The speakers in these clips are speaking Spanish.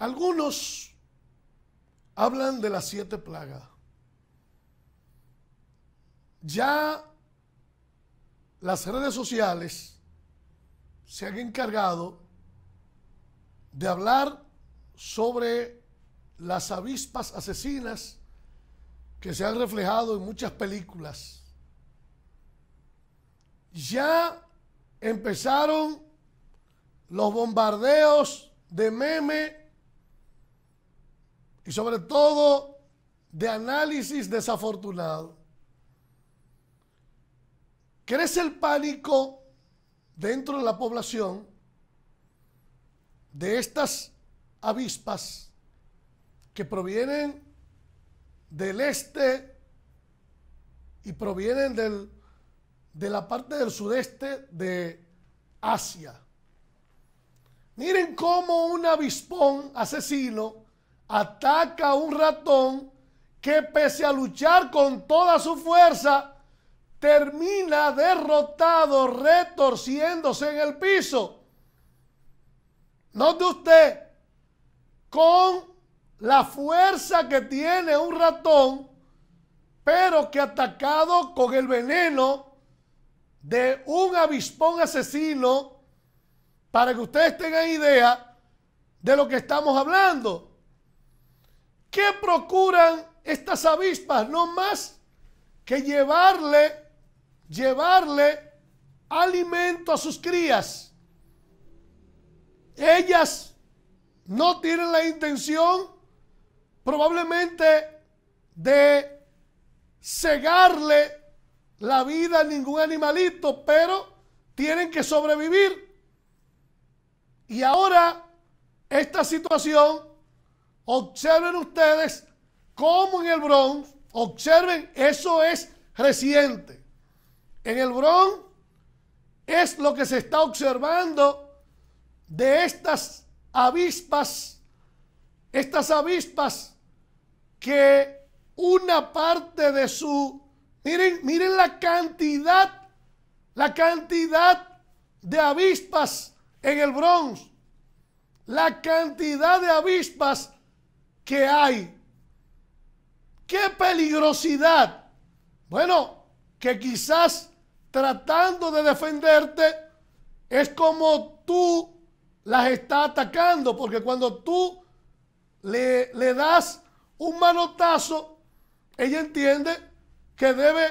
Algunos hablan de las siete plagas. Ya las redes sociales se han encargado de hablar sobre las avispas asesinas que se han reflejado en muchas películas. Ya empezaron los bombardeos de meme y sobre todo de análisis desafortunado. Crece el pánico dentro de la población de estas avispas que provienen del este y provienen del, de la parte del sudeste de Asia. Miren cómo un avispón asesino ataca a un ratón que pese a luchar con toda su fuerza, termina derrotado, retorciéndose en el piso. Note usted, con la fuerza que tiene un ratón, pero que atacado con el veneno de un avispón asesino, para que ustedes tengan idea de lo que estamos hablando. ¿Qué procuran estas avispas? No más que llevarle, llevarle alimento a sus crías. Ellas no tienen la intención probablemente de cegarle la vida a ningún animalito, pero tienen que sobrevivir. Y ahora esta situación Observen ustedes cómo en el Bronx, observen, eso es reciente. En el bronce es lo que se está observando de estas avispas, estas avispas que una parte de su, miren, miren la cantidad, la cantidad de avispas en el Bronx, la cantidad de avispas Qué hay. ¡Qué peligrosidad! Bueno, que quizás tratando de defenderte es como tú las estás atacando, porque cuando tú le, le das un manotazo, ella entiende que debe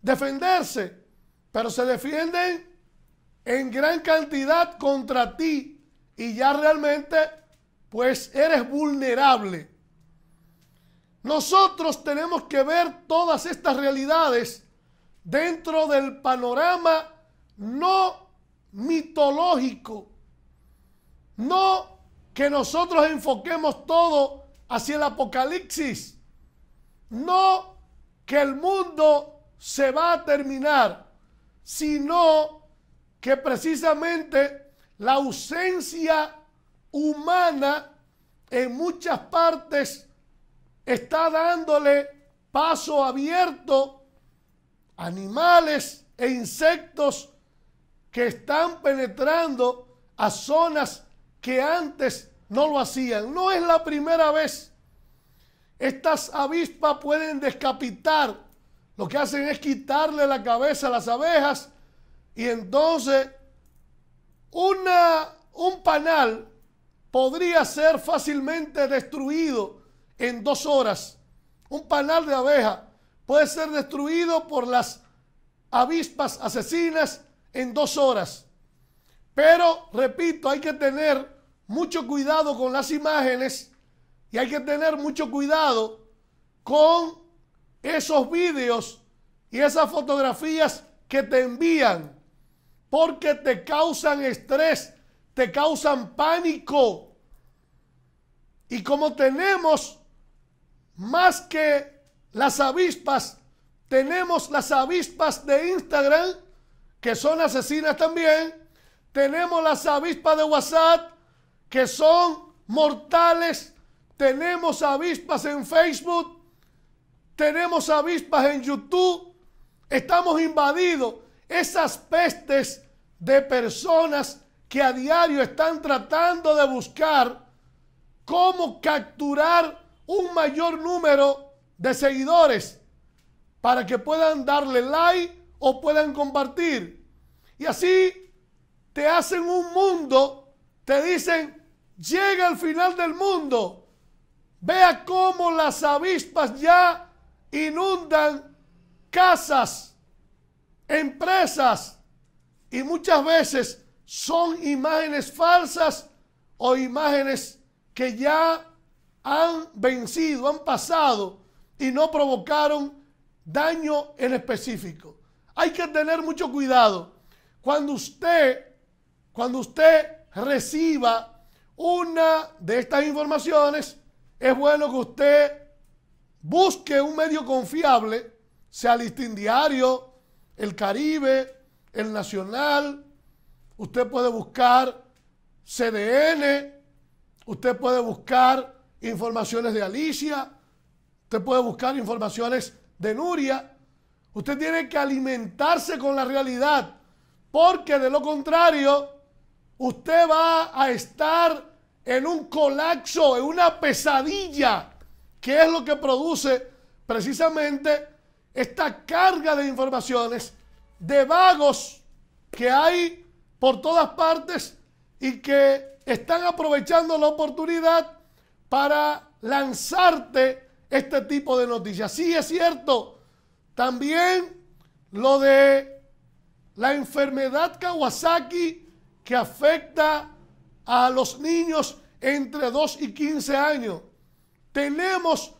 defenderse, pero se defienden en gran cantidad contra ti y ya realmente pues eres vulnerable. Nosotros tenemos que ver todas estas realidades dentro del panorama no mitológico, no que nosotros enfoquemos todo hacia el apocalipsis, no que el mundo se va a terminar, sino que precisamente la ausencia humana en muchas partes está dándole paso abierto a animales e insectos que están penetrando a zonas que antes no lo hacían. No es la primera vez. Estas avispas pueden descapitar. Lo que hacen es quitarle la cabeza a las abejas y entonces una, un panal podría ser fácilmente destruido en dos horas. Un panal de abeja puede ser destruido por las avispas asesinas en dos horas. Pero, repito, hay que tener mucho cuidado con las imágenes y hay que tener mucho cuidado con esos vídeos y esas fotografías que te envían porque te causan estrés te causan pánico. Y como tenemos más que las avispas, tenemos las avispas de Instagram, que son asesinas también. Tenemos las avispas de WhatsApp, que son mortales. Tenemos avispas en Facebook. Tenemos avispas en YouTube. Estamos invadidos. Esas pestes de personas que a diario están tratando de buscar cómo capturar un mayor número de seguidores para que puedan darle like o puedan compartir. Y así te hacen un mundo, te dicen, llega al final del mundo, vea cómo las avispas ya inundan casas, empresas y muchas veces son imágenes falsas o imágenes que ya han vencido, han pasado y no provocaron daño en específico. Hay que tener mucho cuidado cuando usted cuando usted reciba una de estas informaciones, es bueno que usted busque un medio confiable, sea el Diario, El Caribe, El Nacional, Usted puede buscar CDN, usted puede buscar informaciones de Alicia, usted puede buscar informaciones de Nuria. Usted tiene que alimentarse con la realidad, porque de lo contrario, usted va a estar en un colapso, en una pesadilla, que es lo que produce precisamente esta carga de informaciones de vagos que hay por todas partes y que están aprovechando la oportunidad para lanzarte este tipo de noticias. Sí es cierto, también lo de la enfermedad Kawasaki que afecta a los niños entre 2 y 15 años. Tenemos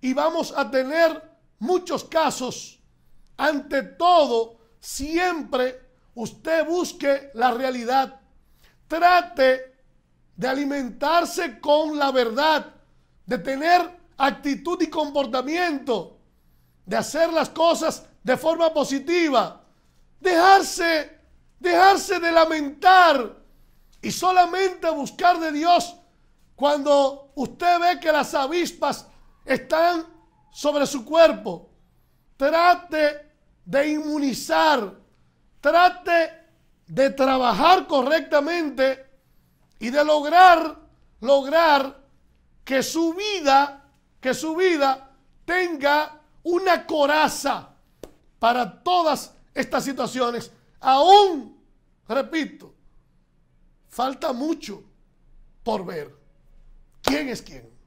y vamos a tener muchos casos. Ante todo, siempre usted busque la realidad, trate de alimentarse con la verdad, de tener actitud y comportamiento, de hacer las cosas de forma positiva, dejarse, dejarse de lamentar y solamente buscar de Dios cuando usted ve que las avispas están sobre su cuerpo. Trate de inmunizar Trate de trabajar correctamente y de lograr, lograr que su vida, que su vida tenga una coraza para todas estas situaciones. Aún, repito, falta mucho por ver quién es quién.